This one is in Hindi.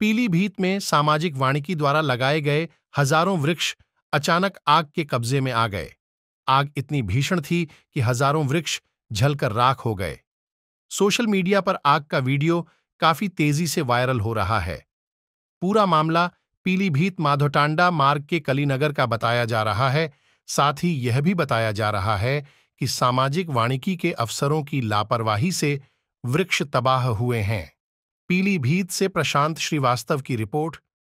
पीलीभीत में सामाजिक वाणिकी द्वारा लगाए गए हजारों वृक्ष अचानक आग के कब्जे में आ गए आग इतनी भीषण थी कि हजारों वृक्ष झलकर राख हो गए सोशल मीडिया पर आग का वीडियो काफी तेजी से वायरल हो रहा है पूरा मामला पीलीभीत माधोटांडा मार्ग के कलीनगर का बताया जा रहा है साथ ही यह भी बताया जा रहा है कि सामाजिक वानिकी के अफसरों की लापरवाही से वृक्ष तबाह हुए हैं पीलीभीत से प्रशांत श्रीवास्तव की रिपोर्ट